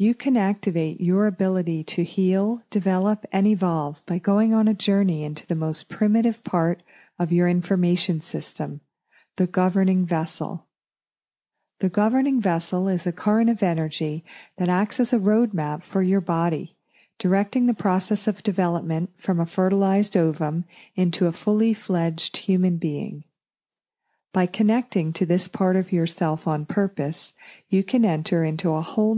You can activate your ability to heal, develop, and evolve by going on a journey into the most primitive part of your information system, the governing vessel. The governing vessel is a current of energy that acts as a roadmap for your body, directing the process of development from a fertilized ovum into a fully fledged human being. By connecting to this part of yourself on purpose, you can enter into a whole